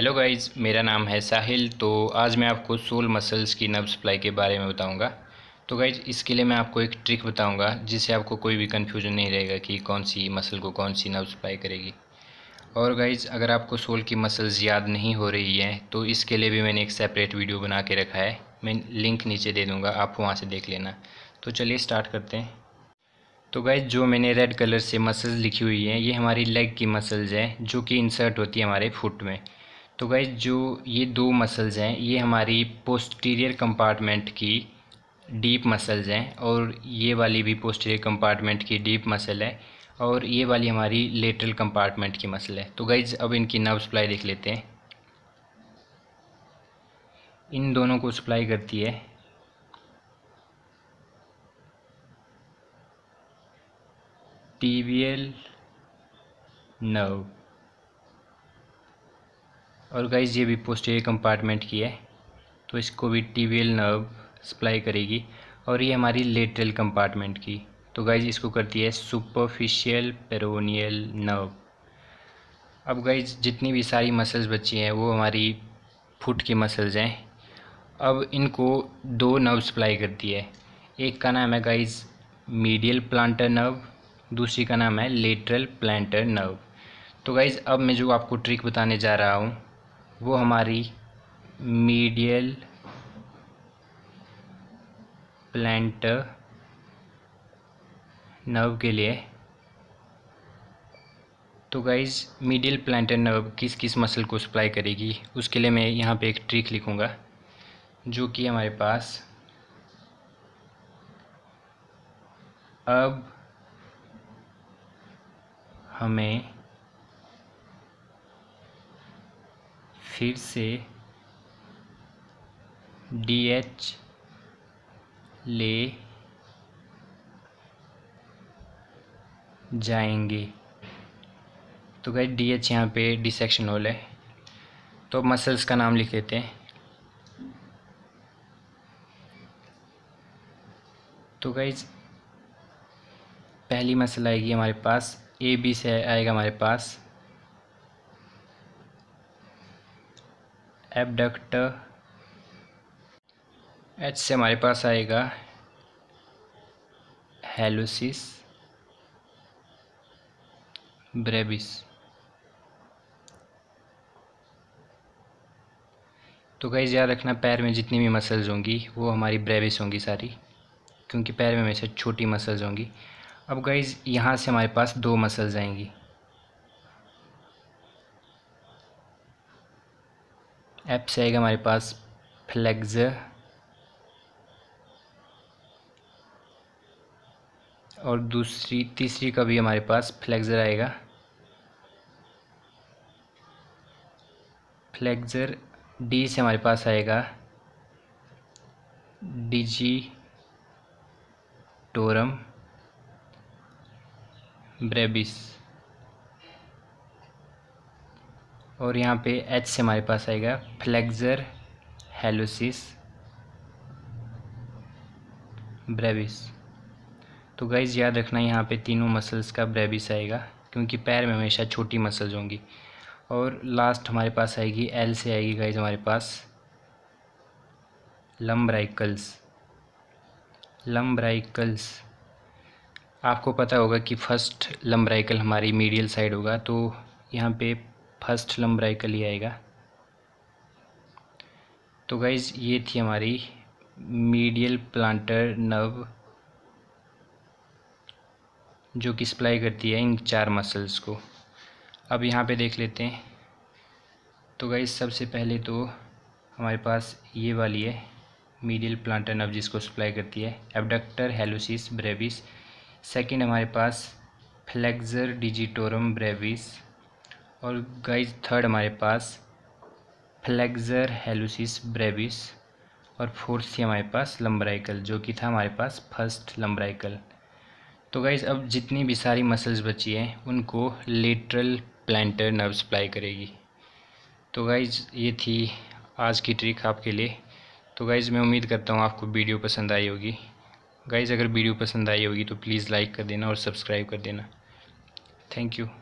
hello guys मेरा नाम है साहिल तो आज मैं आपको सोल मसल्स की नर्व सप्लाई के बारे में बताऊंगा तो गाइज इसके लिए मैं आपको एक ट्रिक बताऊंगा जिससे आपको कोई भी कन्फ्यूजन नहीं रहेगा कि कौन सी मसल को कौन सी नर्व सप्लाई करेगी और गाइज अगर आपको सोल की मसल्स याद नहीं हो रही हैं तो इसके लिए भी मैंने एक सेपरेट वीडियो बना के रखा है मैं लिंक नीचे दे दूँगा आप वहाँ से देख लेना तो चलिए स्टार्ट करते हैं तो गाइज जो मैंने रेड कलर से मसल्स लिखी हुई हैं ये हमारी लेग की मसल्स हैं जो कि इंसर्ट होती है हमारे फुट में तो गई जो ये दो मसल्स हैं ये हमारी पोस्टीरियर कंपार्टमेंट की डीप मसल्स हैं और ये वाली भी पोस्टीरियर कंपार्टमेंट की डीप मसल है और ये वाली हमारी लेटरल कंपार्टमेंट की मसल है तो गाइज अब इनकी नर्व सप्लाई देख लेते हैं इन दोनों को सप्लाई करती है एल नर्व और गाइज ये भी पोस्टेरियर कंपार्टमेंट की है तो इसको भी टीवीएल नर्व सप्लाई करेगी और ये हमारी लेटरल कंपार्टमेंट की तो गाइज इसको करती है सुपरफिशियल पेरोनियल नर्व अब गाइज जितनी भी सारी मसल्स बची हैं वो हमारी फुट की मसल्स हैं अब इनको दो नर्व सप्लाई करती है एक का नाम है गाइज मीडियल प्लांटर नर्व दूसरी का नाम है लेटरल प्लांटर नर्व तो गाइज़ अब मैं जो आपको ट्रिक बताने जा रहा हूँ वो हमारी मीडियल प्लांट नर्व के लिए तो गाइज मीडियल प्लांट नर्व किस किस मसल को सप्लाई करेगी उसके लिए मैं यहाँ पे एक ट्रिक लिखूँगा जो कि हमारे पास अब हमें फिर से डी एच ले जाएंगे तो गए डी एच यहाँ पे डिसेक्शन होल है तो मसल्स का नाम लिख लेते हैं तो गाइज पहली मसल आएगी हमारे पास ए बी से आएगा हमारे पास एबडक्ट एच से हमारे पास आएगा हेलोसिस ब्रेबिस तो गाइज याद रखना पैर में जितनी भी मसल्स होंगी वो हमारी ब्रेबिस होंगी सारी क्योंकि पैर में हमेशा छोटी मसल्स होंगी अब गाइज यहाँ से हमारे पास दो मसल्स आएंगी ऐप से आएगा हमारे पास फ्लैग्स और दूसरी तीसरी का भी हमारे पास फ्लैग्जर आएगा फ्लैग्जर डी से हमारे पास आएगा डीजी टोरम ब्रेबिस और यहाँ पे एच से हमारे पास आएगा फ्लेक्जर हेलोसिस ब्रेविस तो गाइज याद रखना यहाँ पे तीनों मसल्स का ब्रेविस आएगा क्योंकि पैर में हमेशा छोटी मसल्स होंगी और लास्ट हमारे पास आएगी एल से आएगी गाइज हमारे पास लम्ब्राइकल्स लम्ब्राइकल्स आपको पता होगा कि फर्स्ट लम्ब्राइकल हमारी मीडियल साइड होगा तो यहाँ पे फर्स्ट लंबराई का लिए आएगा तो गाइज़ ये थी हमारी मीडियल प्लांटर नर्व जो कि सप्लाई करती है इन चार मसल्स को अब यहाँ पे देख लेते हैं तो गाइज सबसे पहले तो हमारे पास ये वाली है मीडियल प्लांटर नर्व जिसको सप्लाई करती है एबडक्टर हेलोसिस ब्रेविस सेकंड हमारे पास फ्लेक्सर डिजिटोरम ब्रेविस और गाइज थर्ड हमारे पास फ्लेक्जर हेलुसिस ब्रेविस और फोर्थ थी हमारे पास लम्बराइकल जो कि था हमारे पास फर्स्ट लम्बराइकल तो गाइज़ अब जितनी भी सारी मसल्स बची हैं उनको लेटरल प्लान्टर नर्व सप्लाई करेगी तो गाइज़ ये थी आज की ट्रिक आपके लिए तो गाइज़ मैं उम्मीद करता हूँ आपको वीडियो पसंद आई होगी गाइज़ अगर वीडियो पसंद आई होगी तो प्लीज़ लाइक कर देना और सब्सक्राइब कर देना थैंक यू